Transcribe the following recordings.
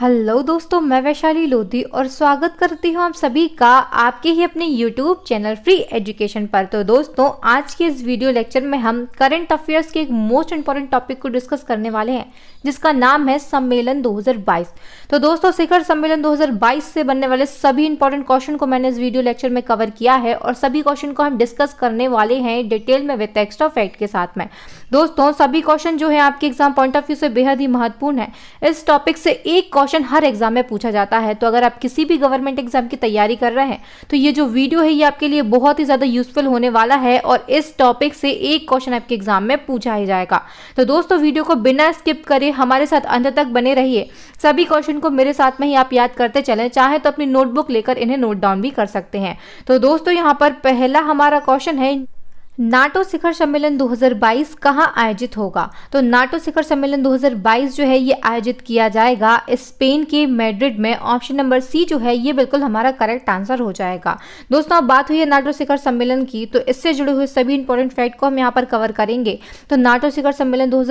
hello दोस्तों मैं वैशाली लोधी और स्वागत करती हूँ आप सभी का आपके ही अपने यूट्यूब चैनल फ्री एजुकेशन पर तो दोस्तों आज के इस वीडियो लेक्चर में हम करंट अफेयर्स के एक मोस्ट इंपॉर्टेंट टॉपिक को डिस्कस करने वाले हैं जिसका नाम है सम्मेलन 2022 तो दोस्तों शिखर सम्मेलन 2022 से बनने वाले सभी इंपॉर्टेंट क्वेश्चन को मैंने इस वीडियो लेक्चर में कवर किया है और सभी क्वेश्चन को हम डिस्कस करने वाले हैं डिटेल में विद एक्स्ट्रा ऑफ फैक्ट के साथ में दोस्तों सभी क्वेश्चन जो है आपके एग्जाम पॉइंट ऑफ व्यू से बेहद ही महत्वपूर्ण है इस टॉपिक से एक क्वेश्चन क्वेश्चन हर एग्जाम में पूछा जाता है तो अगर आप किसी भी गवर्नमेंट एग्जाम की तैयारी कर रहे हैं तो ये जो वीडियो है ये आपके लिए बहुत ही ज़्यादा यूजफुल होने वाला है और इस टॉपिक से एक क्वेश्चन आपके एग्जाम में पूछा ही जाएगा तो दोस्तों वीडियो को बिना स्किप करे हमारे साथ अंत तक बने रहिए सभी क्वेश्चन को मेरे साथ में ही आप याद करते चले चाहे तो अपनी नोटबुक लेकर इन्हें नोट डाउन भी कर सकते हैं तो दोस्तों यहाँ पर पहला हमारा क्वेश्चन है नाटो शिखर सम्मेलन 2022 कहां आयोजित होगा तो नाटो शिखर सम्मेलन 2022 जो है ये आयोजित किया जाएगा स्पेन के मैड्रिड में ऑप्शन नंबर सी जो है ये बिल्कुल हमारा करेक्ट आंसर हो जाएगा दोस्तों अब बात हुई है नाटो शिखर सम्मेलन की तो इससे जुड़े हुए सभी इंपॉर्टेंट फैक्ट को हम यहाँ पर कवर करेंगे तो नाटो शिखर सम्मेलन दो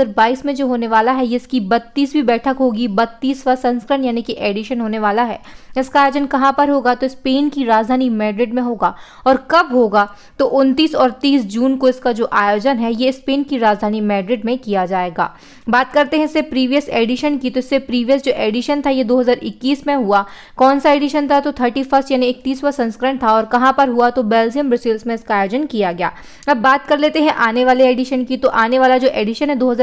में जो होने वाला है इसकी बत्तीसवीं बैठक होगी बत्तीसवा संस्करण यानी कि एडिशन होने वाला है इसका आयोजन कहां पर होगा तो स्पेन की राजधानी मैड्रिड में होगा और कब होगा तो 29 और 30 जून को इसका जो आयोजन है ये स्पेन की राजधानी मैड्रिड में किया जाएगा बात करते हैं इससे प्रीवियस एडिशन की तो इससे प्रीवियस जो एडिशन था ये 2021 में हुआ कौन सा एडिशन था तो थर्टी यानी इकतीसवा संस्करण था और कहाँ पर हुआ तो बेल्जियम ब्रिसल्स में इसका आयोजन किया गया अब बात कर लेते हैं आने वाले एडिशन की तो आने वाला जो एडिशन है दो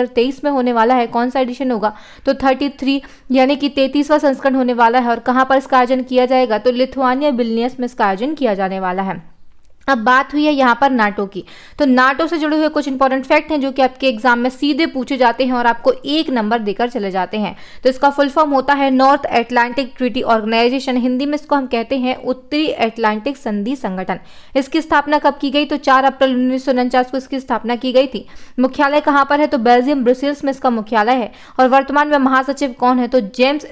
में होने वाला है कौन सा एडिशन होगा तो थर्टी यानी कि तैतीसवा संस्करण होने वाला है और कहाँ पर इसका आयोजन किया जाएगा तो लिथुआनिया बिलनियस में इसका आयोजन किया जाने वाला है अब बात हुई है यहाँ पर नाटो की तो नाटो से जुड़े हुए कुछ इंपॉर्टेंट फैक्ट हैं जो कि आपके एग्जाम में सीधे पूछे जाते हैं और आपको एक नंबर देकर चले जाते हैं तो इसका फुल फॉर्म होता है North Atlantic Treaty Organization Hindi में इसको हम कहते हैं उत्तरी एटलांटिक संधि संगठन इसकी स्थापना कब की गई तो चार अप्रैल उन्नीस को इसकी स्थापना की गई थी मुख्यालय कहाँ पर है तो बेल्जियम ब्रुसेल्स में इसका मुख्यालय है और वर्तमान में महासचिव कौन है तो जेम्स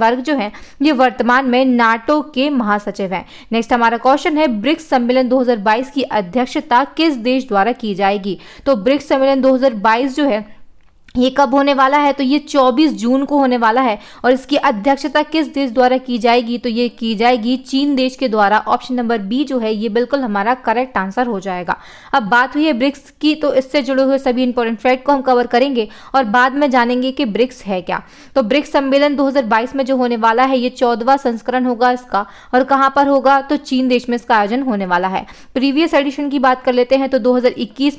वर्ग जो है ये वर्तमान में नाटो के महासचिव है नेक्स्ट हमारा क्वेश्चन है ब्रिक्स सम्मेलन 2022 की अध्यक्षता किस देश द्वारा की जाएगी तो ब्रिक्स सम्मेलन 2022 जो है ये कब होने वाला है तो ये 24 जून को होने वाला है और इसकी अध्यक्षता किस देश द्वारा की जाएगी तो ये की जाएगी चीन देश के द्वारा ऑप्शन नंबर बी जो है ये बिल्कुल हमारा करेक्ट आंसर हो जाएगा अब बात हुई है ब्रिक्स की तो इससे जुड़े हुए सभी इंपॉर्टेंट फैक्ट को हम कवर करेंगे और बाद में जानेंगे कि ब्रिक्स है क्या तो ब्रिक्स सम्मेलन दो में जो होने वाला है ये चौदवा संस्करण होगा इसका और कहाँ पर होगा तो चीन देश में इसका आयोजन होने वाला है प्रीवियस एडिशन की बात कर लेते हैं तो दो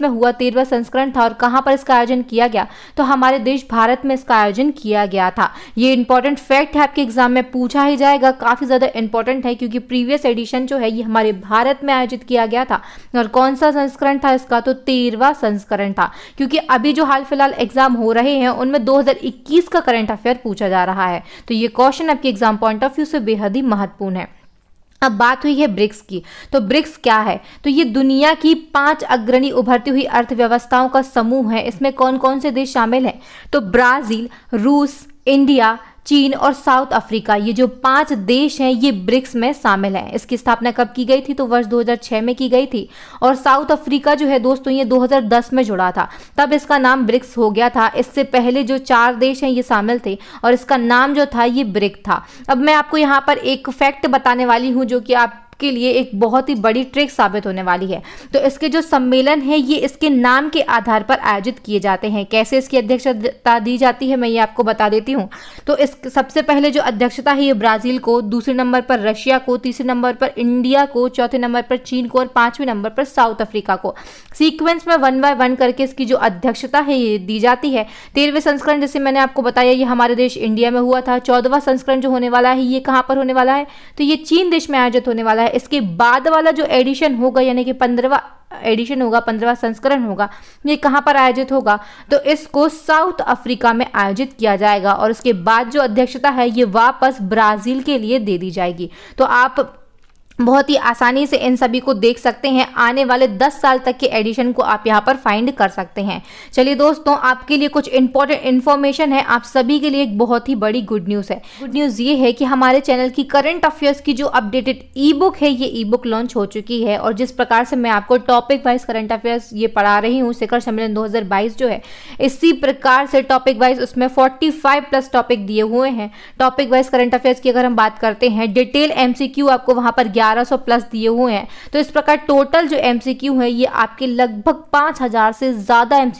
में हुआ तेरहवा संस्करण था और कहाँ पर इसका आयोजन किया गया तो हमारे देश भारत में इसका आयोजन किया गया था ये इंपॉर्टेंट फैक्ट है आपके एग्जाम में पूछा ही जाएगा काफी ज्यादा इंपॉर्टेंट है क्योंकि प्रीवियस एडिशन जो है ये हमारे भारत में आयोजित किया गया था और कौन सा संस्करण था इसका तो तेरवा संस्करण था क्योंकि अभी जो हाल फिलहाल एग्जाम हो रहे हैं उनमें दो का करंट अफेयर पूछा जा रहा है तो ये क्वेश्चन आपके एग्जाम पॉइंट ऑफ व्यू से बेहद ही महत्वपूर्ण है अब बात हुई है ब्रिक्स की तो ब्रिक्स क्या है तो ये दुनिया की पांच अग्रणी उभरती हुई अर्थव्यवस्थाओं का समूह है इसमें कौन कौन से देश शामिल हैं तो ब्राज़ील रूस इंडिया चीन और साउथ अफ्रीका ये जो पांच देश हैं ये ब्रिक्स में शामिल हैं इसकी स्थापना कब की गई थी तो वर्ष 2006 में की गई थी और साउथ अफ्रीका जो है दोस्तों ये 2010 में जुड़ा था तब इसका नाम ब्रिक्स हो गया था इससे पहले जो चार देश हैं ये शामिल थे और इसका नाम जो था ये ब्रिक था अब मैं आपको यहाँ पर एक फैक्ट बताने वाली हूँ जो कि आप आपके लिए एक बहुत ही बड़ी ट्रिक साबित होने वाली है तो इसके जो सम्मेलन है ये इसके नाम के आधार पर आयोजित किए जाते हैं कैसे इसकी अध्यक्षता दी जाती है मैं ये आपको बता देती हूँ तो इस सबसे पहले जो अध्यक्षता है ये ब्राज़ील को दूसरे नंबर पर रशिया को तीसरे नंबर पर इंडिया को चौथे नंबर पर चीन को और पांचवें नंबर पर साउथ अफ्रीका को सीक्वेंस में वन बाय वन करके इसकी जो अध्यक्षता है ये दी जाती है तेरहवें संस्करण जैसे मैंने आपको बताया ये हमारे देश इंडिया में हुआ था चौदहवा संस्करण जो होने वाला है ये कहाँ पर होने वाला है तो ये चीन देश में आयोजित होने वाला है है इसके बाद वाला जो एडिशन होगा यानी कि पंद्रवा एडिशन होगा पंद्रवा संस्करण होगा ये कहाँ पर आयोजित होगा तो इसको साउथ अफ्रीका में आयोजित किया जाएगा और उसके बाद जो अध्यक्षता है ये वापस ब्राज़ील के लिए दे दी जाएगी तो आप बहुत ही आसानी से इन सभी को देख सकते हैं आने वाले 10 साल तक के एडिशन को आप यहाँ पर फाइंड कर सकते हैं चलिए दोस्तों आपके लिए कुछ इंपॉर्टेंट इन्फॉर्मेशन है आप सभी के लिए एक बहुत ही बड़ी गुड न्यूज़ है गुड न्यूज़ ये है कि हमारे चैनल की करंट अफेयर्स की जो अपडेटेड ई बुक है ये ई बुक लॉन्च हो चुकी है और जिस प्रकार से मैं आपको टॉपिक वाइज करंट अफेयर्स ये पढ़ा रही हूँ शिखर सम्मेलन दो जो है इसी प्रकार से टॉपिक वाइज उसमें फोर्टी प्लस टॉपिक दिए हुए हैं टॉपिक वाइज करंट अफेयर्स की अगर हम बात करते हैं डिटेल एम आपको वहाँ पर ज्ञान 1100 प्लस दिए हुए हैं तो इस प्रकार टोटल जो एम है ये आपके लगभग 5000 से ज़्यादा एम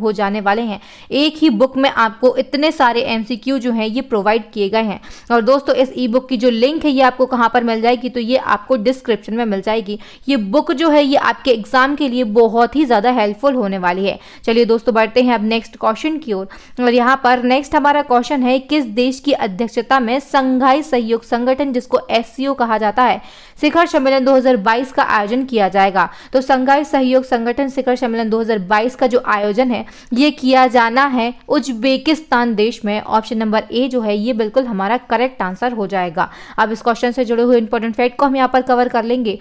हो जाने वाले हैं एक ही बुक में आपको इतने सारे एम जो हैं ये प्रोवाइड किए गए हैं और दोस्तों इस ई बुक की जो लिंक है ये आपको कहाँ पर मिल जाएगी तो ये आपको डिस्क्रिप्शन में मिल जाएगी ये बुक जो है ये आपके एग्जाम के लिए बहुत ही ज़्यादा हेल्पफुल होने वाली है चलिए दोस्तों बढ़ते हैं अब नेक्स्ट क्वेश्चन की ओर और यहाँ पर नेक्स्ट हमारा क्वेश्चन है किस देश की अध्यक्षता में संघाई सहयोग संगठन जिसको एस कहा जाता है शिखर सम्मेलन 2022 का आयोजन किया जाएगा तो संघाई सहयोग संगठन शिखर सम्मेलन 2022 का जो आयोजन है ये किया जाना है उज्बेकिस्तान देश में ऑप्शन नंबर ए जो है ये बिल्कुल हमारा करेक्ट आंसर हो जाएगा अब इस क्वेश्चन से जुड़े हुए इंपॉर्टेंट फैक्ट को हम यहाँ पर कवर कर लेंगे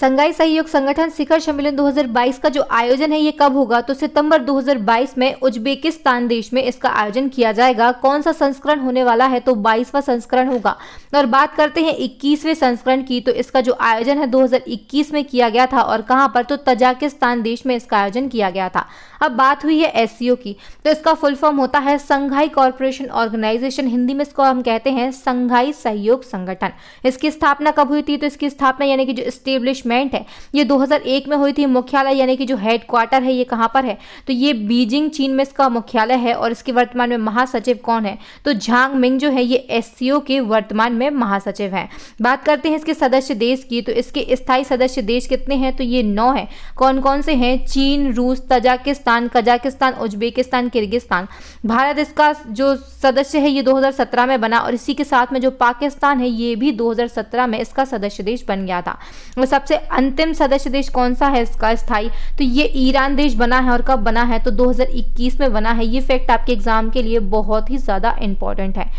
संघाई सहयोग संगठन शिखर सम्मेलन 2022 का जो आयोजन है ये कब होगा तो सितंबर 2022 में उज्बेकिस्तान देश में इसका आयोजन किया जाएगा कौन सा संस्करण होने वाला है तो 22वां संस्करण होगा और बात करते हैं 21वें संस्करण की तो इसका जो आयोजन है 2021 में किया गया था और कहाँ पर तो तजाकिस्तान देश में इसका आयोजन किया गया था अब बात हुई है एस की तो इसका फुल फॉर्म होता है संघाई कॉरपोरेशन ऑर्गेनाइजेशन हिंदी में इसको हम कहते हैं संघाई सहयोग संगठन इसकी स्थापना कब हुई थी तो इसकी स्थापना यानी कि जो स्टेब्लिश एस्टेब्लिशमेंट है ये 2001 में हुई थी मुख्यालय यानी कि जो हेडक्वार्टर है ये कहाँ पर है तो ये बीजिंग चीन में इसका मुख्यालय है और इसके वर्तमान में महासचिव कौन है तो झांग मिंग जो है ये एस के वर्तमान में महासचिव हैं बात करते हैं इसके सदस्य देश की तो इसके स्थायी सदस्य देश कितने हैं तो ये नौ हैं कौन कौन से हैं चीन रूस Tajikistan Kazakhstan Uzbekistan Kyrgyzstan Bharat इसका जो सदस्य है ये 2017 में बना और इसी के साथ में जो पाकिस्तान है ये भी 2017 में इसका सदस्य देश बन गया था और सबसे सबसे अंतिम सदस्य देश कौन सा है इसका स्थायी तो ये ईरान देश बना है और कब बना है तो 2021 में बना है ये फैक्ट आपके एग्जाम के लिए बहुत ही ज़्यादा इंपॉर्टेंट है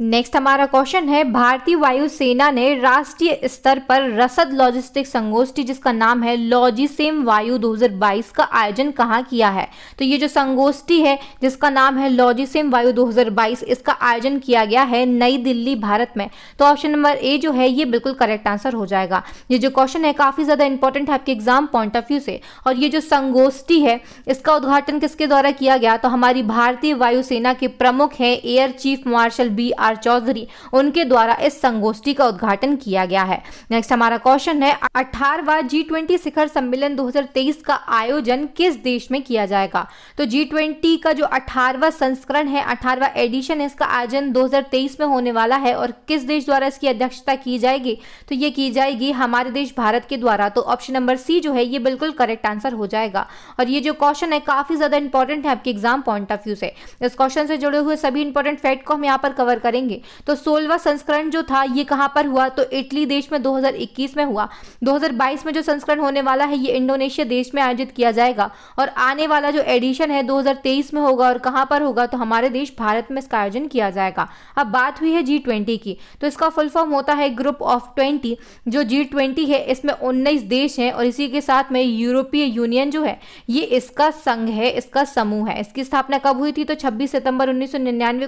नेक्स्ट हमारा क्वेश्चन है भारतीय वायुसेना ने राष्ट्रीय स्तर पर रसद लॉजिस्टिक संगोष्ठी जिसका नाम है लॉजिसेम वायु 2022 का आयोजन कहाँ किया है तो ये जो संगोष्ठी है जिसका नाम है लॉजिसेम वायु 2022 इसका आयोजन किया गया है नई दिल्ली भारत में तो ऑप्शन नंबर ए जो है ये बिल्कुल करेक्ट आंसर हो जाएगा ये जो क्वेश्चन है काफ़ी ज़्यादा इंपॉर्टेंट है आपके एग्जाम पॉइंट ऑफ व्यू से और ये जो संगोष्ठी है इसका उद्घाटन किसके द्वारा किया गया तो हमारी भारतीय वायुसेना के प्रमुख हैं air chief marshal B R R Chaudhari उनके द्वारा इस संगोष्ठी का उद्घाटन किया गया है नेक्स्ट हमारा क्वेश्चन है अठारवा जी ट्वेंटी शिखर सम्मेलन 2023 का आयोजन किस देश में किया जाएगा तो जी ट्वेंटी का जो अठारवा संस्करण है अठारवा एडिशन है इसका आयोजन 2023 में होने वाला है और किस देश द्वारा इसकी अध्यक्षता की जाएगी तो ये की जाएगी हमारे देश भारत के द्वारा तो ऑप्शन नंबर सी जो है ये बिल्कुल करेक्ट आंसर हो जाएगा और ये जो क्वेश्चन है काफी ज्यादा इंपॉर्टेंट है आपके एग्जाम पॉइंट ऑफ व्यू से इस क्वेश्चन से जुड़े हुए सभी इंपॉर्टेंट फैक्ट को हम यहाँ पर कवर करें करेंगे तो सोलवा संस्करण जो था ये कहाँ पर हुआ तो इटली देश में 2021 में हुआ 2022 में जो संस्करण होने वाला है ये इंडोनेशिया देश में आयोजित किया जाएगा और आने वाला जो एडिशन है 2023 में होगा और कहाँ पर होगा तो हमारे देश भारत में इसका आयोजन किया जाएगा अब बात हुई है जी की तो इसका फुल फॉर्म होता है ग्रुप ऑफ ट्वेंटी जो जी है इसमें उन्नीस देश हैं और इसी के साथ में यूरोपीय यूनियन जो है ये इसका संघ है इसका समूह है इसकी स्थापना कब हुई थी तो छब्बीस सितंबर उन्नीस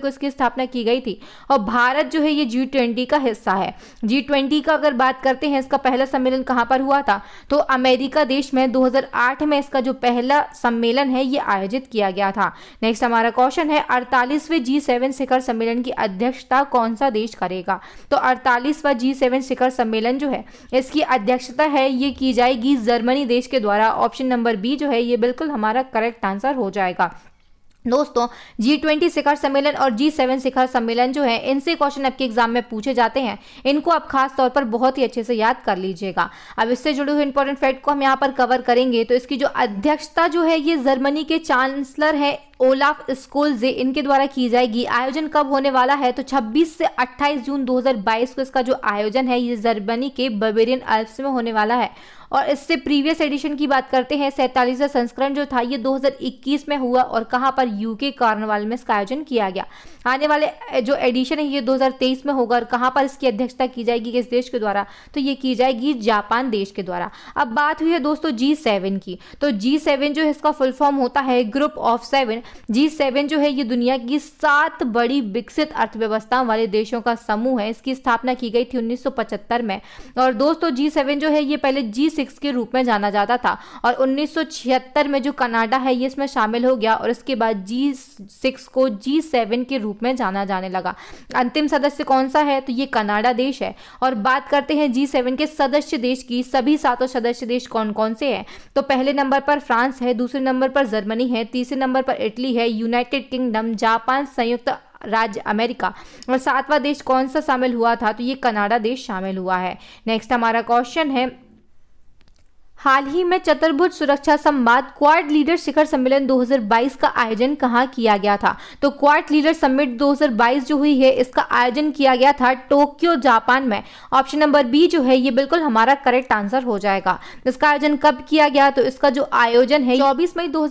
को इसकी स्थापना की गई थी और भारत जो है ये जी ट्वेंटी का हिस्सा है जी ट्वेंटी का अगर बात करते हैं इसका पहला सम्मेलन कहाँ पर हुआ था तो अमेरिका देश में 2008 में इसका जो पहला सम्मेलन है ये आयोजित किया गया था नेक्स्ट हमारा क्वेश्चन है अड़तालीसवें जी सेवन शिखर सम्मेलन की अध्यक्षता कौन सा देश करेगा तो अड़तालीसवा जी सेवन शिखर सम्मेलन जो है इसकी अध्यक्षता है ये की जाएगी जर्मनी देश के द्वारा ऑप्शन नंबर बी जो है ये बिल्कुल हमारा करेक्ट आंसर हो जाएगा दोस्तों जी ट्वेंटी शिखर सम्मेलन और जी सेवन शिखर सम्मेलन जो है इनसे क्वेश्चन आपके एग्जाम में पूछे जाते हैं इनको आप खास तौर पर बहुत ही अच्छे से याद कर लीजिएगा अब इससे जुड़े हुए इंपॉर्टेंट फैक्ट को हम यहाँ पर कवर करेंगे तो इसकी जो अध्यक्षता जो है ये जर्मनी के चांसलर है ओलाफ स्कूल जे इनके द्वारा की जाएगी आयोजन कब होने वाला है तो 26 से 28 जून 2022 को इसका जो आयोजन है ये जर्मनी के बबेरियन अल्प्स में होने वाला है और इससे प्रीवियस एडिशन की बात करते हैं सैतालीसवा संस्करण जो था ये 2021 में हुआ और कहाँ पर यूके कार्नवाल में इसका आयोजन किया गया आने वाले जो एडिशन है ये 2023 में होगा और कहाँ पर इसकी अध्यक्षता की जाएगी किस देश के द्वारा तो ये की जाएगी जापान देश के द्वारा अब बात हुई है दोस्तों जी सेवन की तो जी सेवन जो है इसका फुल फॉर्म होता है group of seven G seven जो है ये दुनिया की सात बड़ी विकसित अर्थव्यवस्थाओं वाले देशों का समूह है इसकी स्थापना की गई थी 1975 में और दोस्तों जी सेवन जो है ये पहले जी सिक्स के रूप में जाना जाता था और उन्नीस में जो कनाडा है ये इसमें शामिल हो गया और इसके बाद जी सिक्स को जी सेवन के रूप में जाना जाने लगा अंतिम सदस्य कौन सा है तो ये कनाडा देश है और बात करते हैं जी सेवन के सदस्य देश की सभी सातों सदस्य देश कौन कौन से हैं तो पहले नंबर पर फ्रांस है दूसरे नंबर पर जर्मनी है तीसरे नंबर पर इटली इटली है यूनाइटेड किंगडम जापान संयुक्त राज्य अमेरिका और सातवां देश कौन सा शामिल हुआ था तो ये कनाडा देश शामिल हुआ है नेक्स्ट हमारा क्वेश्चन है हाल ही में चतुर्भुज सुरक्षा संवाद क्वाड लीडर शिखर सम्मेलन 2022 का आयोजन कहाँ किया गया था तो क्वाड लीडर समिट 2022 जो हुई है इसका आयोजन किया गया था टोक्यो जापान में ऑप्शन नंबर बी जो है ये बिल्कुल हमारा करेक्ट आंसर हो जाएगा इसका आयोजन कब किया गया तो इसका जो आयोजन है चौबीस मई दो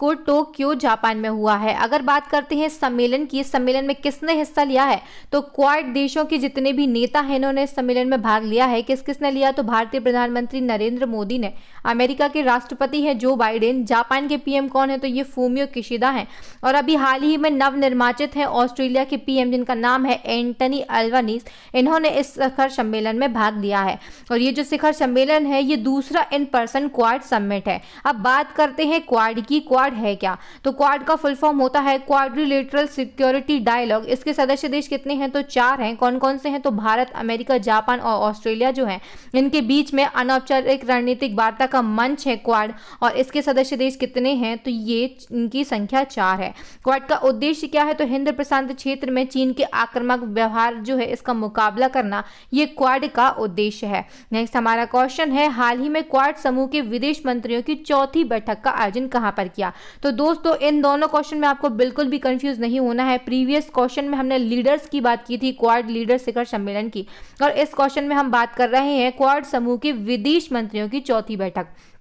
को टोक्यो जापान में हुआ है अगर बात करते हैं सम्मेलन की सम्मेलन में किसने हिस्सा लिया है तो क्वाड देशों के जितने भी नेता है इन्होंने सम्मेलन में भाग लिया है किस किसने लिया तो भारतीय प्रधानमंत्री नरेंद्र मोदी है अमेरिका के राष्ट्रपति हैं जो बाइडेन जापान के पीएम कौन है तो ये फूमियो किशिदा हैं और अभी हाल ही में नव निर्माचित हैं ऑस्ट्रेलिया के पीएम जिनका नाम है एंटनी अल्वानीस इन्होंने इस शिखर सम्मेलन में भाग लिया है और ये जो शिखर सम्मेलन है ये दूसरा इन पर्सन क्वाड समिट है अब बात करते हैं क्वाड की क्वाड है क्या तो क्वाड का फुल फॉर्म होता है क्वाड्रिलेटरल सिक्योरिटी डायलॉग इसके सदस्य देश कितने हैं तो चार हैं कौन कौन से हैं तो भारत अमेरिका जापान और ऑस्ट्रेलिया जो है इनके बीच में अनौपचारिक रणनीतिक वार्ता का मंच है क्वाड और इसके सदस्य देश कितने हैं तो ये इनकी संख्या चार है क्वाड का उद्देश्य क्या है तो हिंद प्रशांत क्षेत्र में चीन के आक्रामक व्यवहार जो है इसका मुकाबला करना ये क्वाड का उद्देश्य है नेक्स्ट हमारा क्वेश्चन है हाल ही में क्वाड समूह के विदेश मंत्रियों की चौथी बैठक का आयोजन कहाँ पर किया तो दोस्तों इन दोनों क्वेश्चन में आपको बिल्कुल भी कंफ्यूज नहीं होना है प्रीवियस क्वेश्चन में हमने लीडर्स की बात की थी क्वाड लीडर शिखर सम्मेलन की और इस क्वेश्चन में हम बात कर रहे हैं क्वाड समूह के विदेश मंत्रियों की चौथी चौथी बैठक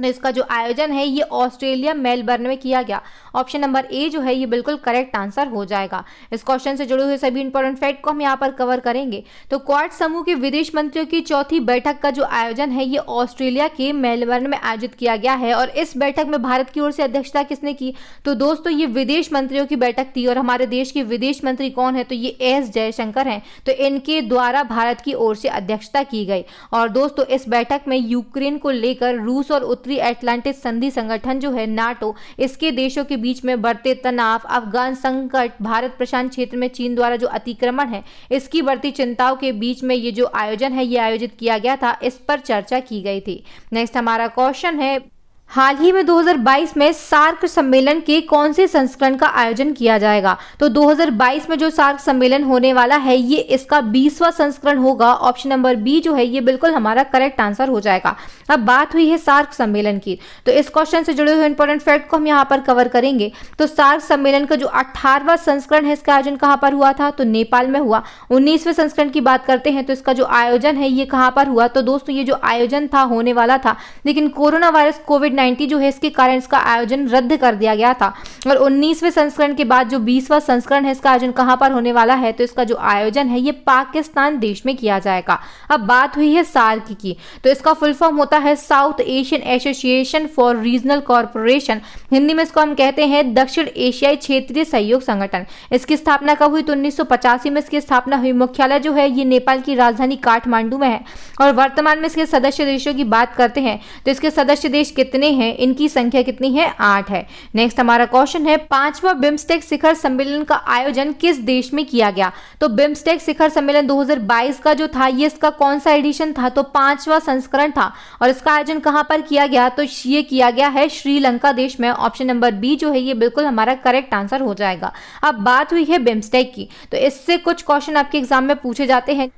तो इसका जो आयोजन है ये ऑस्ट्रेलिया मेलबर्न में किया गया ऑप्शन नंबर ए जो है ये बिल्कुल करेक्ट आंसर हो जाएगा इस क्वेश्चन से जुड़े हुए सभी इंपॉर्टेंट फैक्ट को हम यहाँ पर कवर करेंगे तो क्वाड समूह के विदेश मंत्रियों की चौथी बैठक का जो आयोजन है ये ऑस्ट्रेलिया के मेलबर्न में आयोजित किया गया है और इस बैठक में भारत की ओर से अध्यक्षता किसने की तो दोस्तों ये विदेश मंत्रियों की बैठक थी और हमारे देश के विदेश मंत्री कौन है तो ये एस जयशंकर हैं तो इनके द्वारा भारत की ओर से अध्यक्षता की गई और दोस्तों इस बैठक में यूक्रेन को लेकर रूस और उत्तर उत्तरी अटलांटिक संधि संगठन जो है नाटो इसके देशों के बीच में बढ़ते तनाव अफगान संकट भारत प्रशांत क्षेत्र में चीन द्वारा जो अतिक्रमण है इसकी बढ़ती चिंताओं के बीच में ये जो आयोजन है ये आयोजित किया गया था इस पर चर्चा की गई थी नेक्स्ट हमारा क्वेश्चन है हाल ही में 2022 में सार्क सम्मेलन के कौन से संस्करण का आयोजन किया जाएगा तो 2022 में जो सार्क सम्मेलन होने वाला है ये इसका 20वां संस्करण होगा ऑप्शन नंबर बी जो है ये बिल्कुल हमारा करेक्ट आंसर हो जाएगा अब बात हुई है सार्क सम्मेलन की तो इस क्वेश्चन से जुड़े हुए इंपॉर्टेंट फैक्ट को हम यहाँ पर कवर करेंगे तो सार्क सम्मेलन का जो अठारवा संस्करण है इसका आयोजन कहाँ पर हुआ था तो नेपाल में हुआ उन्नीसवें संस्करण की बात करते हैं तो इसका जो आयोजन है ये कहाँ पर हुआ तो दोस्तों ये जो आयोजन था होने वाला था लेकिन कोरोना वायरस कोविड नाइन्टी जो है इसके कारण इसका आयोजन रद्द कर दिया गया था और उन्नीसवें संस्करण के बाद जो बीसवा संस्करण है इसका आयोजन कहाँ पर होने वाला है तो इसका जो आयोजन है ये पाकिस्तान देश में किया जाएगा अब बात हुई है सार्क की तो इसका फुल फॉर्म होता है South Asian Association for Regional Corporation Hindi में इसको हम कहते हैं दक्षिण एशियाई क्षेत्रीय सहयोग संगठन इसकी स्थापना कब हुई तो उन्नीस में इसकी स्थापना हुई मुख्यालय जो है ये नेपाल की राजधानी काठमांडू में है और वर्तमान में इसके सदस्य देशों की बात करते हैं तो इसके सदस्य देश कितने हैं इनकी संख्या कितनी है आठ है नेक्स्ट हमारा क्वेश्चन है पांचवा बिम्स्टेक शिखर सम्मेलन का आयोजन किस देश में किया गया तो बिम्स्टेक शिखर सम्मेलन 2022 का जो था ये इसका कौन सा एडिशन था तो पांचवा संस्करण था और इसका आयोजन कहां पर किया गया तो ये किया गया है श्रीलंका देश में ऑप्शन नंबर बी जो है ये बिल्कुल हमारा करेक्ट आंसर हो जाएगा अब बात हुई है बिम्स्टेक की तो इससे कुछ क्वेश्चन आपके एग्जाम में पूछे जाते हैं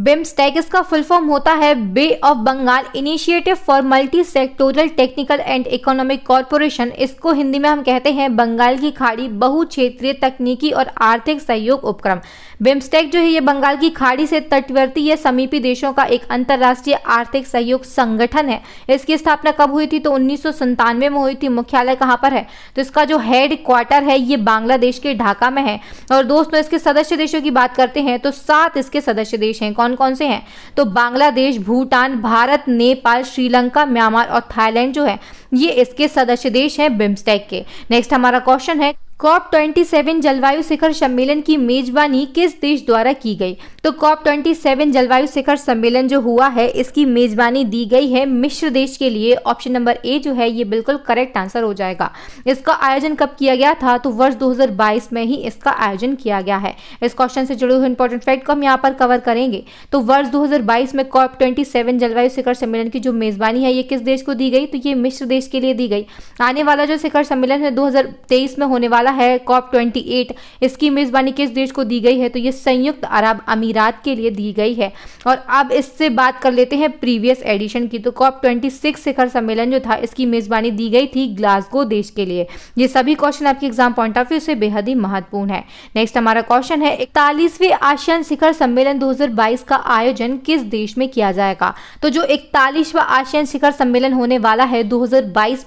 बिम्स्टेक इसका फुल फॉर्म होता है Bay of Bengal Initiative for Multi Sectoral Technical and Economic Corporation इसको हिंदी में हम कहते हैं बंगाल की खाड़ी बहुक्षेत्रीय तकनीकी और आर्थिक सहयोग उपक्रम बिम्स्टेक जो है ये बंगाल की खाड़ी से तटवर्ती या समीपी देशों का एक अंतर्राष्ट्रीय आर्थिक सहयोग संगठन है इसकी स्थापना कब हुई थी तो उन्नीस में हुई थी मुख्यालय कहाँ पर है तो इसका जो हेड क्वार्टर है ये बांग्लादेश के ढाका में है और दोस्तों इसके सदस्य देशों की बात करते हैं तो सात इसके सदस्य देश हैं कौन कौन से हैं तो बांग्लादेश भूटान भारत नेपाल श्रीलंका म्यांमार और थाईलैंड जो है ये इसके सदस्य देश हैं बिम्स्टेक के नेक्स्ट हमारा क्वेश्चन है कॉप 27 जलवायु शिखर सम्मेलन की मेजबानी किस देश द्वारा की गई तो कॉप 27 जलवायु शिखर सम्मेलन जो हुआ है इसकी मेजबानी दी गई है मिश्र देश के लिए ऑप्शन नंबर ए जो है ये बिल्कुल करेक्ट आंसर हो जाएगा इसका आयोजन कब किया गया था तो वर्ष 2022 में ही इसका आयोजन किया गया है इस क्वेश्चन से जुड़े हुए इंपॉर्टेंट फैक्ट को हम यहाँ पर कवर करेंगे तो वर्ष दो में कॉप ट्वेंटी जलवायु शिखर सम्मेलन की जो मेजबानी है ये किस देश को दी गई तो ये मिश्र देश के लिए दी गई आने वाला जो शिखर सम्मेलन है दो में होने वाला है कॉप ट्वेंटी एट इसकी मेज़बानी किस देश को दी गई है तो ये संयुक्त अरब अमीरात के लिए दी गई है और अब इससे बात कर लेते हैं प्रीवियस एडिशन की तो कॉप ट्वेंटी सिक्स शिखर सम्मेलन जो था इसकी मेज़बानी दी गई थी ग्लासगो देश के लिए ये सभी क्वेश्चन आपके एग्जाम पॉइंट ऑफ व्यू से बेहद ही महत्वपूर्ण है नेक्स्ट हमारा क्वेश्चन है इकतालीसवें आसियान शिखर सम्मेलन दो का आयोजन किस देश में किया जाएगा तो जो इकतालीसवा आसियान शिखर सम्मेलन होने वाला है दो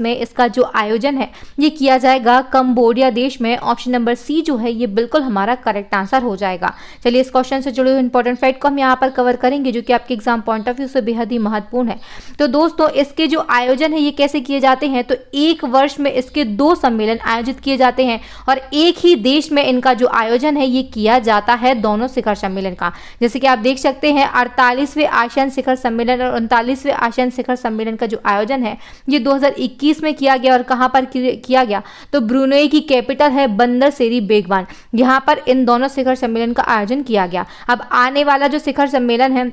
में इसका जो आयोजन है ये किया जाएगा कम्बोडिया देश इंग्लिश में ऑप्शन नंबर सी जो है ये बिल्कुल हमारा करेक्ट आंसर हो जाएगा चलिए इस क्वेश्चन से जुड़े हुए इंपॉर्टेंट फैक्ट को हम यहाँ पर कवर करेंगे जो कि आपके एग्जाम पॉइंट ऑफ व्यू से बेहद ही महत्वपूर्ण है तो दोस्तों इसके जो आयोजन है ये कैसे किए जाते हैं तो एक वर्ष में इसके दो सम्मेलन आयोजित किए जाते हैं और एक ही देश में इनका जो आयोजन है ये किया जाता है दोनों शिखर सम्मेलन का जैसे कि आप देख सकते हैं अड़तालीसवें आसियान शिखर सम्मेलन और उनतालीसवें आसियान शिखर सम्मेलन का जो आयोजन है ये दो में किया गया और कहाँ पर किया गया तो ब्रुनई की कैपिटल कैपिटल है बंदर सेरी बेगवान यहाँ पर इन दोनों शिखर सम्मेलन का आयोजन किया गया अब आने वाला जो शिखर सम्मेलन है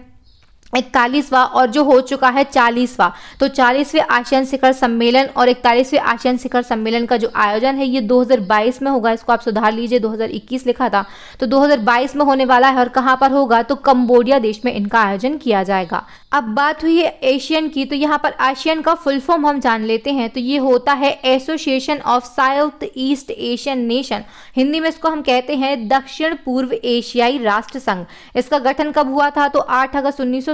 इकतालीसवा और जो हो चुका है चालीसवा तो चालीसवें आशियान शिखर सम्मेलन और इकतालीसवें आशियान शिखर सम्मेलन का जो आयोजन है ये 2022 में होगा इसको आप सुधार लीजिए 2021 लिखा था तो 2022 में होने वाला है और कहाँ पर होगा तो कंबोडिया देश में इनका आयोजन किया जाएगा अब बात हुई है एशियन की तो यहाँ पर आशियन का फुल फॉर्म हम जान लेते हैं तो ये होता है Association of South East Asian Nation Hindi में इसको हम कहते हैं दक्षिण पूर्व एशियाई राष्ट्र संघ इसका गठन कब हुआ था तो 8 अगस्त उन्नीस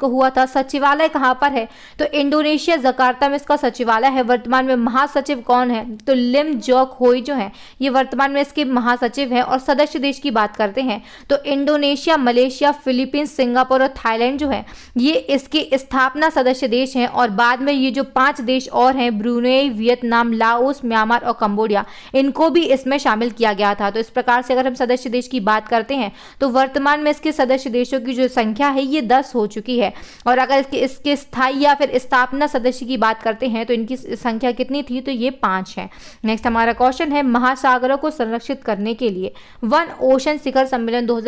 को हुआ था सचिवालय कहाँ पर है तो इंडोनेशिया जकार्ता में इसका सचिवालय है वर्तमान में महासचिव कौन है तो लिम जोक होई जो है ये वर्तमान में इसके महासचिव हैं और सदस्य देश की बात करते हैं तो इंडोनेशिया मलेशिया फिलीपींस सिंगापुर और थाईलैंड जो है ये इसकी स्थापना सदस्य देश हैं और बाद में ये जो पांच देश और हैं ब्रुनेई वियतनाम लाओस म्यांमार और कंबोडिया इनको भी इसमें शामिल किया गया था तो इस प्रकार से अगर हम सदस्य देश की बात करते हैं तो वर्तमान में इसके सदस्य देशों की जो संख्या है ये दस हो चुकी है और अगर इसके इसके स्थायी या फिर स्थापना सदस्य की बात करते हैं तो इनकी संख्या कितनी थी तो ये पाँच है नेक्स्ट हमारा क्वेश्चन है महासागरों को संरक्षित करने के लिए वन ओशन शिखर सम्मेलन दो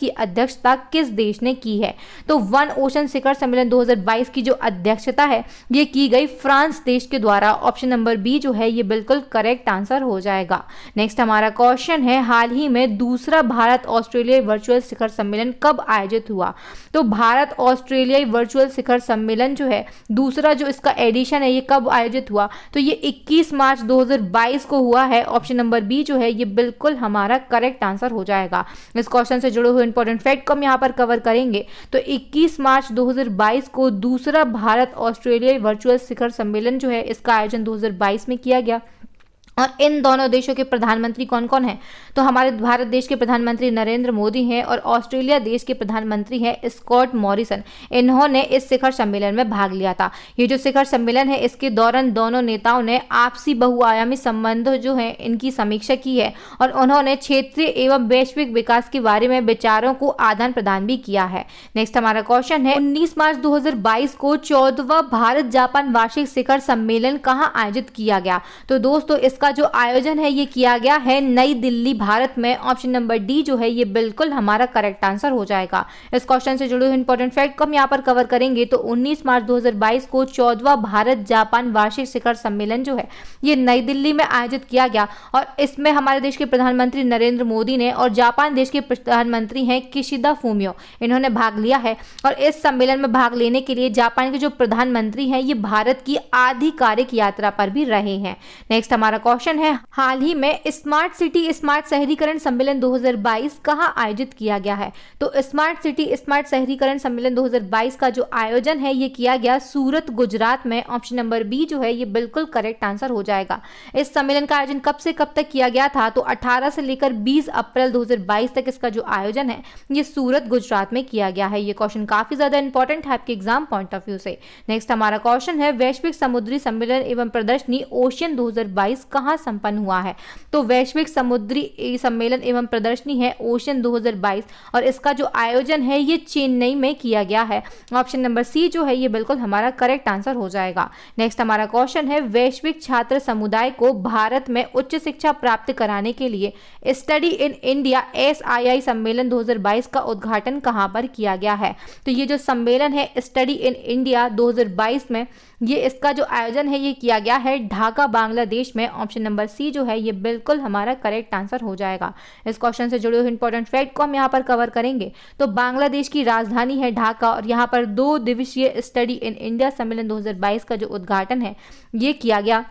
की अध्यक्षता किस देश ने की है तो वन ओशन शिखर सम्मेलन 2022 की जो अध्यक्षता है ये की गई फ्रांस देश के द्वारा ऑप्शन नंबर बी जो है ये बिल्कुल करेक्ट आंसर हो जाएगा नेक्स्ट हमारा क्वेश्चन है हाल ही में दूसरा भारत ऑस्ट्रेलिया वर्चुअल शिखर सम्मेलन कब आयोजित हुआ तो भारत ऑस्ट्रेलिया वर्चुअल शिखर सम्मेलन जो है दूसरा जो इसका एडिशन है ये कब आयोजित हुआ तो ये 21 मार्च 2022 को हुआ है ऑप्शन नंबर बी जो है ये बिल्कुल हमारा करेक्ट आंसर हो जाएगा इस क्वेश्चन से जुड़े हुए इंपॉर्टेंट फैक्ट को हम यहाँ पर कवर करेंगे तो 21 मार्च 2022 को दूसरा भारत ऑस्ट्रेलिया वर्चुअल शिखर सम्मेलन जो है इसका आयोजन 2022 में किया गया और इन दोनों देशों के प्रधानमंत्री कौन कौन है तो हमारे भारत देश के प्रधानमंत्री नरेंद्र मोदी हैं और ऑस्ट्रेलिया देश के प्रधानमंत्री हैं स्कॉट मॉरिसन इन्होंने इस शिखर सम्मेलन में भाग लिया था ये जो शिखर सम्मेलन है इसके दौरान दोनों नेताओं ने आपसी बहुआयामी संबंध जो है इनकी समीक्षा की है और उन्होंने क्षेत्रीय एवं वैश्विक विकास के बारे में विचारों को आदान प्रदान भी किया है नेक्स्ट हमारा क्वेश्चन है उन्नीस मार्च दो को चौदवा भारत जापान वार्षिक शिखर सम्मेलन कहाँ आयोजित किया गया तो दोस्तों इसका जो आयोजन है ये किया गया है नई दिल्ली भारत में ऑप्शन नंबर डी जो है ये बिल्कुल हमारा करेक्ट आंसर हो जाएगा इस क्वेश्चन से जुड़े हुए इंपॉर्टेंट फैक्ट हम यहाँ पर कवर करेंगे तो 19 मार्च 2022 को चौदवा भारत जापान वार्षिक शिखर सम्मेलन जो है ये नई दिल्ली में आयोजित किया गया और इसमें हमारे देश के प्रधानमंत्री नरेंद्र मोदी ने और जापान देश के प्रधानमंत्री हैं किशिदा फूमियो इन्होंने भाग लिया है और इस सम्मेलन में भाग लेने के लिए जापान के जो प्रधानमंत्री हैं ये भारत की आधिकारिक यात्रा पर भी रहे हैं नेक्स्ट हमारा क्वेश्चन है हाल ही में स्मार्ट सिटी स्मार्ट शहरीकरण सम्मेलन 2022 कहां आयोजित किया गया है तो स्मार्ट सिटी स्मार्ट शहरीकरण सम्मेलन 2022 का जो आयोजन है ये किया गया सूरत गुजरात में ऑप्शन नंबर बी जो है ये बिल्कुल करेक्ट आंसर हो जाएगा इस सम्मेलन का आयोजन कब से कब तक किया गया था तो अठारह से लेकर बीस अप्रैल दो तक इसका जो आयोजन है ये सूरत गुजरात में किया गया है ये क्वेश्चन काफी ज्यादा इंपॉर्टेंट है आपके एग्जाम पॉइंट ऑफ व्यू से नेक्स्ट हमारा क्वेश्चन है वैश्विक समुद्री सम्मेलन एवं प्रदर्शनी ओशियन 2022 कहां संपन्न हुआ है तो वैश्विक समुद्री सम्मेलन एवं प्रदर्शनी है ओशन 2022 और इसका जो आयोजन है ये चेन्नई में किया गया है ऑप्शन नंबर सी जो है ये बिल्कुल हमारा करेक्ट आंसर हो जाएगा नेक्स्ट हमारा क्वेश्चन है वैश्विक छात्र समुदाय को भारत में उच्च शिक्षा प्राप्त कराने के लिए स्टडी इन इंडिया एस सम्मेलन दो का उद्घाटन कहाँ पर किया गया है तो ये जो सम्मेलन है स्टडी इन इंडिया दो में ये इसका जो आयोजन है ये किया गया है ढाका बांग्लादेश में ऑप्शन नंबर सी जो है ये बिल्कुल हमारा करेक्ट आंसर हो जाएगा इस क्वेश्चन से जुड़े हुए इंपॉर्टेंट फैक्ट को हम यहाँ पर कवर करेंगे तो बांग्लादेश की राजधानी है ढाका और यहाँ पर दो दिवसीय स्टडी इन इंडिया सम्मेलन दो का जो उद्घाटन है ये किया गया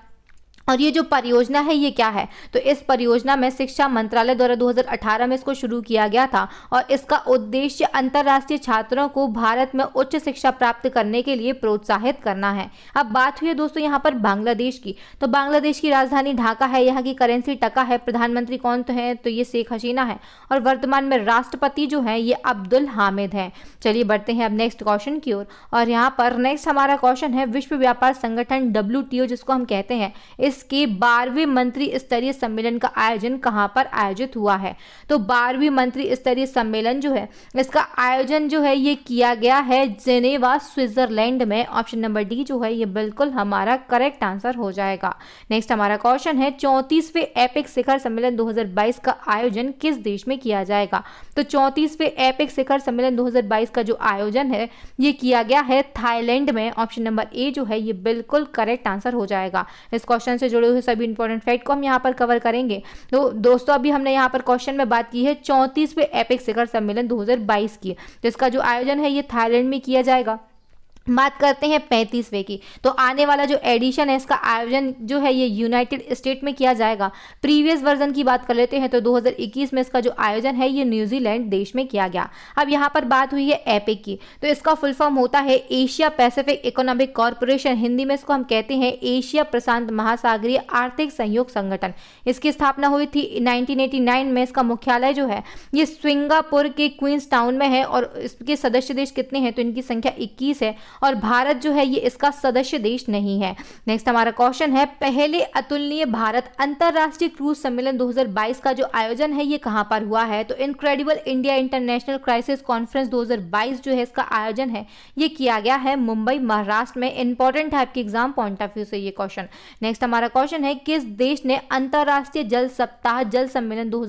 और ये जो परियोजना है ये क्या है तो इस परियोजना में शिक्षा मंत्रालय द्वारा 2018 में इसको शुरू किया गया था और इसका उद्देश्य अंतर्राष्ट्रीय छात्रों को भारत में उच्च शिक्षा प्राप्त करने के लिए प्रोत्साहित करना है अब बात हुई है दोस्तों यहाँ पर बांग्लादेश की तो बांग्लादेश की राजधानी ढाका है यहाँ की करेंसी टका है प्रधानमंत्री कौन तो है तो ये शेख हसीना है और वर्तमान में राष्ट्रपति जो है ये अब्दुल हामिद है चलिए बढ़ते हैं अब नेक्स्ट क्वेश्चन की ओर और यहाँ पर नेक्स्ट हमारा क्वेश्चन है विश्व व्यापार संगठन डब्ल्यू जिसको हम कहते हैं इस कांग्रेस के बारहवीं मंत्री स्तरीय सम्मेलन का आयोजन कहाँ पर आयोजित हुआ है तो बारहवीं मंत्री स्तरीय सम्मेलन जो है इसका आयोजन जो है ये किया गया है जेनेवा स्विट्जरलैंड में ऑप्शन नंबर डी जो है ये बिल्कुल हमारा करेक्ट आंसर हो जाएगा नेक्स्ट हमारा क्वेश्चन है चौंतीसवें एपिक शिखर सम्मेलन दो का आयोजन किस देश में किया जाएगा तो चौंतीसवें एपिक शिखर सम्मेलन दो का जो आयोजन है ये किया गया है थाईलैंड में ऑप्शन नंबर ए जो है ये बिल्कुल करेक्ट आंसर हो जाएगा इस क्वेश्चन से से जुड़े हुए सभी इंपॉर्टेंट फैक्ट को हम यहाँ पर कवर करेंगे तो दोस्तों अभी हमने यहाँ पर क्वेश्चन में बात की है चौंतीसवें एपिक शिखर सम्मेलन दो की जिसका तो जो आयोजन है ये थाईलैंड में किया जाएगा बात करते हैं पैंतीसवें की तो आने वाला जो एडिशन है इसका आयोजन जो है ये यूनाइटेड स्टेट में किया जाएगा प्रीवियस वर्जन की बात कर लेते हैं तो 2021 में इसका जो आयोजन है ये न्यूजीलैंड देश में किया गया अब यहाँ पर बात हुई है एपिक की तो इसका फुल फॉर्म होता है Asia Pacific Economic Corporation Hindi में इसको हम कहते हैं एशिया प्रशांत महासागरीय आर्थिक सहयोग संगठन इसकी स्थापना हुई थी नाइनटीन में इसका मुख्यालय जो है ये सिंगापुर के क्वींस टाउन में है और इसके सदस्य देश कितने हैं तो इनकी संख्या इक्कीस है और भारत जो है ये इसका सदस्य देश नहीं है नेक्स्ट हमारा क्वेश्चन है पहले अतुलनीय भारत अंतर्राष्ट्रीय क्रूज सम्मेलन 2022 का जो आयोजन है ये कहां पर हुआ है तो Incredible India International Crisis Conference 2022 जो है इसका आयोजन है ये किया गया है मुंबई महाराष्ट्र में इंपॉर्टेंट है आपके एग्जाम पॉइंट ऑफ व्यू से ये क्वेश्चन नेक्स्ट हमारा क्वेश्चन है किस देश ने अंतर्राष्ट्रीय जल सप्ताह जल सम्मेलन दो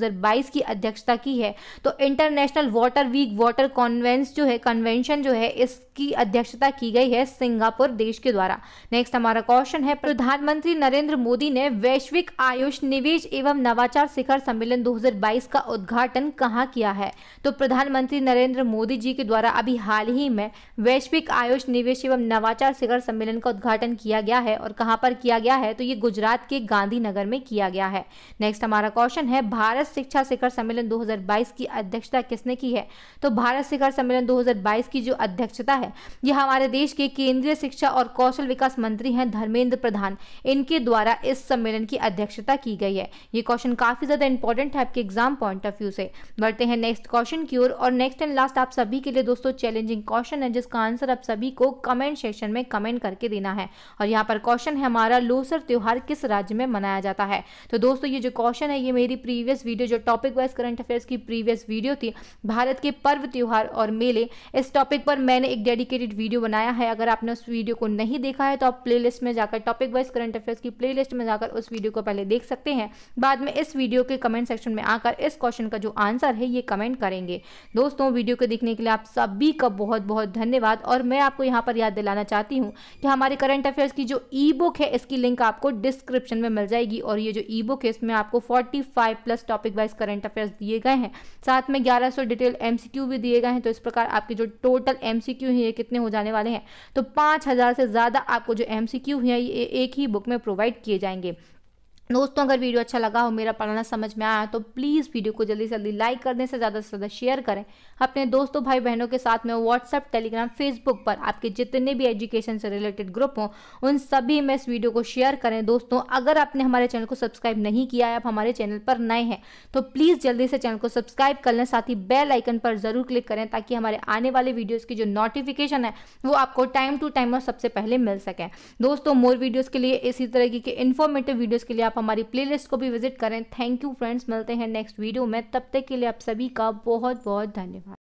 की अध्यक्षता की है तो इंटरनेशनल वाटर वीक वाटर कॉन्वेंस जो है कन्वेंशन जो है इसकी अध्यक्षता की गई है सिंगापुर देश के द्वारा नेक्स्ट हमारा क्वेश्चन है प्रधानमंत्री नरेंद्र मोदी ने वैश्विक आयुष निवेश एवं नवाचार शिखर सम्मेलन 2022 का उद्घाटन कहाँ किया है तो प्रधानमंत्री नरेंद्र मोदी जी के द्वारा अभी हाल ही में वैश्विक आयुष निवेश एवं नवाचार शिखर सम्मेलन का उद्घाटन किया गया है और कहाँ पर किया गया है तो ये गुजरात के गांधीनगर में किया गया है नेक्स्ट हमारा क्वेश्चन है भारत शिक्षा शिखर सम्मेलन 2022 की अध्यक्षता किसने की है तो भारत शिखर सम्मेलन 2022 की जो अध्यक्षता है यह हमारे प्रदेश के केंद्रीय शिक्षा और कौशल विकास मंत्री हैं धर्मेंद्र प्रधान इनके द्वारा इस सम्मेलन की अध्यक्षता की गई है ये क्वेश्चन काफी ज्यादा इंपॉर्टेंट है आपके एग्जाम पॉइंट ऑफ व्यू से बढ़ते हैं नेक्स्ट क्वेश्चन की ओर और नेक्स्ट एंड लास्ट आप सभी के लिए दोस्तों चैलेंजिंग क्वेश्चन है जिसका आंसर आप सभी को कमेंट सेशन में कमेंट करके देना है और यहाँ पर क्वेश्चन है हमारा लोसर त्योहार किस राज्य में मनाया जाता है तो दोस्तों ये जो क्वेश्चन है ये मेरी प्रीवियस वीडियो जो टॉपिक वाइज करंट अफेयर्स की प्रीवियस वीडियो थी भारत के पर्व त्योहार और मेले इस टॉपिक पर मैंने एक डेडिकेटेड वीडियो बनाया है अगर आपने उस वीडियो को नहीं देखा है तो आप प्ले में जाकर टॉपिक वाइज करंट अफेयर्स की प्ले में जाकर उस वीडियो को पहले देख सकते हैं बाद में इस वीडियो के कमेंट सेक्शन में आकर इस क्वेश्चन का जो आंसर है ये कमेंट करेंगे दोस्तों वीडियो को देखने के लिए आप सभी का बहुत बहुत धन्यवाद और मैं आपको यहाँ पर याद दिलाना चाहती हूँ कि हमारे करंट अफेयर्स की जो ई बुक है इसकी लिंक आपको डिस्क्रिप्शन में मिल जाएगी और ये जो ई बुक है इसमें आपको 45 plus topic wise current affairs दिए गए हैं साथ में 1100 डिटेल एमसीक्यू भी दिए गए हैं तो इस प्रकार आपके जो टोटल एमसीक्यू है ये कितने हो जाने वाले वाले हैं तो पाँच हज़ार से ज़्यादा आपको जो एम सी क्यू हैं ये एक ही बुक में प्रोवाइड किए जाएंगे दोस्तों अगर वीडियो अच्छा लगा हो मेरा पढ़ाना समझ में आया तो प्लीज़ वीडियो को जल्दी से जल्दी लाइक करने से ज़्यादा से ज़्यादा शेयर करें अपने दोस्तों भाई बहनों के साथ में व्हाट्सअप टेलीग्राम फेसबुक पर आपके जितने भी एजुकेशन से रिलेटेड ग्रुप हों उन सभी में इस वीडियो को शेयर करें दोस्तों अगर आपने हमारे चैनल को सब्सक्राइब नहीं किया है आप हमारे चैनल पर नए हैं तो प्लीज़ जल्दी से चैनल को सब्सक्राइब कर लें साथ ही बेल आइकन पर ज़रूर क्लिक करें ताकि हमारे आने वाले वीडियोज़ की जो नोटिफिकेशन है वो आपको टाइम टू टाइम और सबसे पहले मिल सके दोस्तों मोर वीडियोज़ के लिए इसी तरह की इन्फॉर्मेटिव वीडियोज़ के लिए आप हमारी प्लेलिस्ट को भी विजिट करें थैंक यू फ्रेंड्स मिलते हैं नेक्स्ट वीडियो में तब तक के लिए आप सभी का बहुत बहुत धन्यवाद